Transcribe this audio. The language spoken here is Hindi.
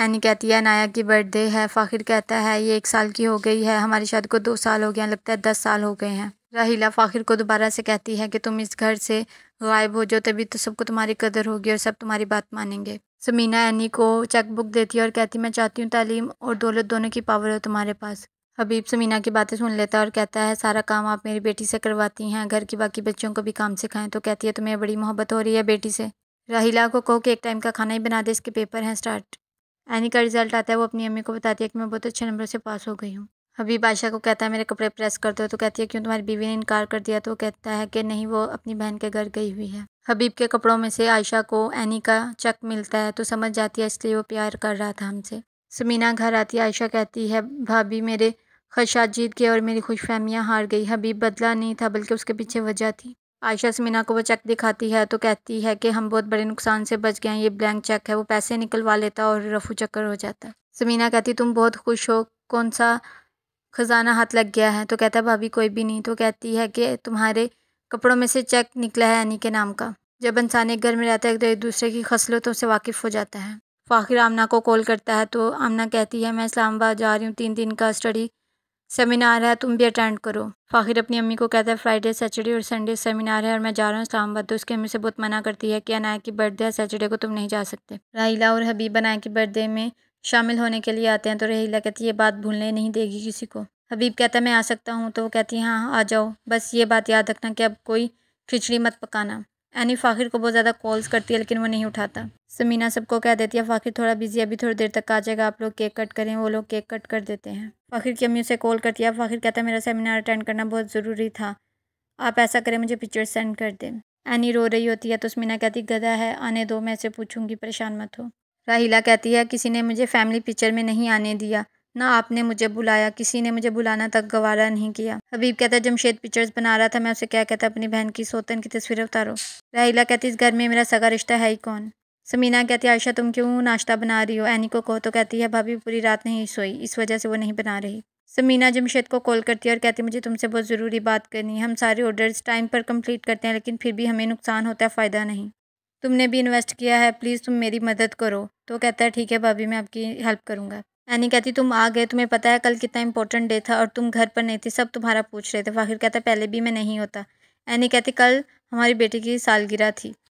एनी कहती है नाया की बर्थडे है फ़ाखिर कहता है ये एक साल की हो गई है हमारी शादी को दो साल हो गया लगता है दस साल हो गए हैं रहीला फ़ाखिर को दोबारा से कहती है कि तुम इस घर से गायब हो जाओ तभी तो सबको तुम्हारी कदर होगी और सब तुम्हारी बात मानेंगे समीना एनी को चेक बुक देती है और कहती मैं चाहती हूँ तालीम और दौलत दोनों की पावर हो तुम्हारे पास हबीब समीना की बातें सुन लेता है और कहता है सारा काम आप मेरी बेटी से करवाती हैं घर की बाकी बच्चों को भी काम सिखाएं तो कहती है तुम्हें बड़ी मोहब्बत हो रही है बेटी से राहिला को कहो कि एक टाइम का खाना ही बना दे इसके पेपर हैं स्टार्ट एनी का रिजल्ट आता है वो अपनी अम्मी को बताती है कि मैं बहुत अच्छे नंबर से पास हो गई हूँ हबीब बादशाह को कहता है मेरे कपड़े प्रेस कर दो तो कहती है क्यों तुम्हारी बीवी ने इनकार कर दिया तो कहता है कि नहीं वो अपनी बहन के घर गई हुई है हबीब के कपड़ों में से आयशा को एनी का चक मिलता है तो समझ जाती है इसलिए वो प्यार कर रहा था हमसे समीना घर आती है आयशा कहती है भाभी मेरे खशात जीत गए और मेरी खुशफहमियाँ हार गई हबीब बदला नहीं था बल्कि उसके पीछे वजह थी आयशा समीना को वो चेक दिखाती है तो कहती है कि हम बहुत बड़े नुकसान से बच गए हैं ये ब्लैंक चेक है वो पैसे निकलवा लेता और रफू चक्कर हो जाता समीना कहती तुम बहुत खुश हो कौन सा ख़जाना हाथ लग गया है तो कहता है भाभी कोई भी नहीं तो कहती है कि तुम्हारे कपड़ों में से चेक निकला है यानी के नाम का जब इंसान एक घर में रहता है तो एक दूसरे की खसलतों से वाकिफ़ हो जाता है फ़ाखिर आमना को कॉल करता है तो आमना कहती है मैं इस्लामाबाद जा रही हूँ तीन दिन का स्टडी सेमिनार है तुम भी अटेंड करो फ़ाखिर अपनी अम्मी को कहता है फ्राइडे सैटरडे और संडे सेमिनार है और मैं जा रहा हूँ इस्लामाबाद तो उसकी अम्मी से बहुत मना करती है कि अनायक की बर्थडे है सैटरडे को तुम नहीं जा सकते रहीला और हबीब अनायक की बर्थडे में शामिल होने के लिए आते हैं तो रहीला कहती है ये बात भूलने नहीं देगी किसी को हबीब कहता है मैं आ सकता हूँ तो वो कहती है हाँ, हाँ आ जाओ बस ये बात याद रखना कि अब कोई खिचड़ी मत पकाना एनी फ़ाखिर को बहुत ज़्यादा कॉल्स करती है लेकिन वो नहीं उठाता समीना सबको कह देती है फ़ाखिर थोड़ा बिजी अभी थोड़ी देर तक आ जाएगा आप लोग केक कट करें वो लोग केक कट कर देते हैं फ़ाखिर की अम्मी उसे कॉल करती है फ़ाखिर कहता है मेरा सेमिनार अटेंड करना बहुत ज़रूरी था आप ऐसा करें मुझे पिक्चर सेंड कर दें एनी रो रही होती है तो समीना कहती गदा है आने दो मैं इसे पूछूंगी परेशान मत हो राहिला कहती है किसी ने मुझे फैमिली पिक्चर में नहीं आने दिया ना आपने मुझे बुलाया किसी ने मुझे बुलाना तक गवारा नहीं किया हबीब कहता जमशेद पिक्चर्स बना रहा था मैं उसे क्या कहता अपनी बहन की सोतन की तस्वीरें उतारो राहिला कहती इस घर में मेरा सगा रिश्ता है ही कौन समीना कहती आयशा तुम क्यों नाश्ता बना रही हो एनी को कहो तो कहती है भाभी पूरी रात नहीं सोई इस वजह से वो नहीं बना रही समीना जमशेद को कॉल करती है और कहती मुझे तुमसे बहुत ज़रूरी बात करनी है हम सारे ऑर्डर्स टाइम पर कंप्लीट करते हैं लेकिन फिर भी हमें नुकसान होता है फ़ायदा नहीं तुमने भी इन्वेस्ट किया है प्लीज़ तुम मेरी मदद करो तो कहता है ठीक है भाभी मैं आपकी हेल्प करूँगा यानी कहती तुम आ गए तुम्हें पता है कल कितना इंपॉर्टेंट डे था और तुम घर पर नहीं थी सब तुम्हारा पूछ रहे थे फ़ाखिर कहता पहले भी मैं नहीं होता ऐनी कहती कल हमारी बेटी की सालगिरह थी